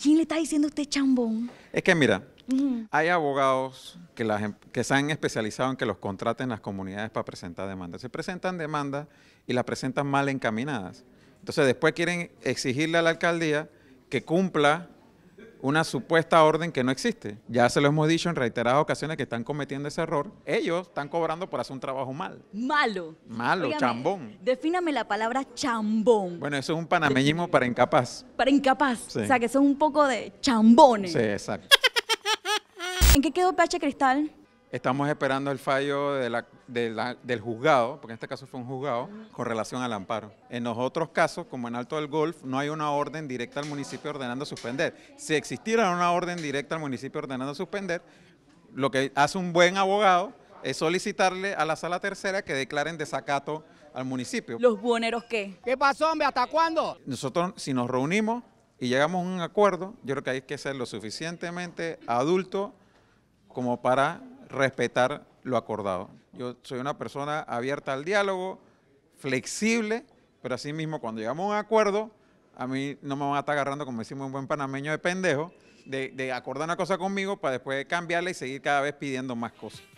quién le está diciendo usted chambón? Es que mira, hay abogados que, que se han especializado en que los contraten las comunidades para presentar demandas. Se presentan demandas y las presentan mal encaminadas. Entonces después quieren exigirle a la alcaldía que cumpla una supuesta orden que no existe. Ya se lo hemos dicho en reiteradas ocasiones que están cometiendo ese error. Ellos están cobrando por hacer un trabajo mal. Malo. Malo, chambón. Defíname la palabra chambón. Bueno, eso es un panameñismo para incapaz. Para incapaz. O sea, que son un poco de chambones. Sí, exacto. ¿En qué quedó PH Cristal? Estamos esperando el fallo de del juzgado, porque en este caso fue un juzgado, con relación al amparo. En los otros casos, como en Alto del Golf, no hay una orden directa al municipio ordenando suspender. Si existiera una orden directa al municipio ordenando suspender, lo que hace un buen abogado es solicitarle a la sala tercera que declaren desacato al municipio. ¿Los buoneros qué? ¿Qué pasó, hombre? ¿Hasta cuándo? Nosotros, si nos reunimos y llegamos a un acuerdo, yo creo que hay que ser lo suficientemente adulto como para respetar lo acordado. Yo soy una persona abierta al diálogo, flexible, pero mismo cuando llegamos a un acuerdo, a mí no me van a estar agarrando, como decimos un buen panameño de pendejo, de, de acordar una cosa conmigo para después cambiarla y seguir cada vez pidiendo más cosas.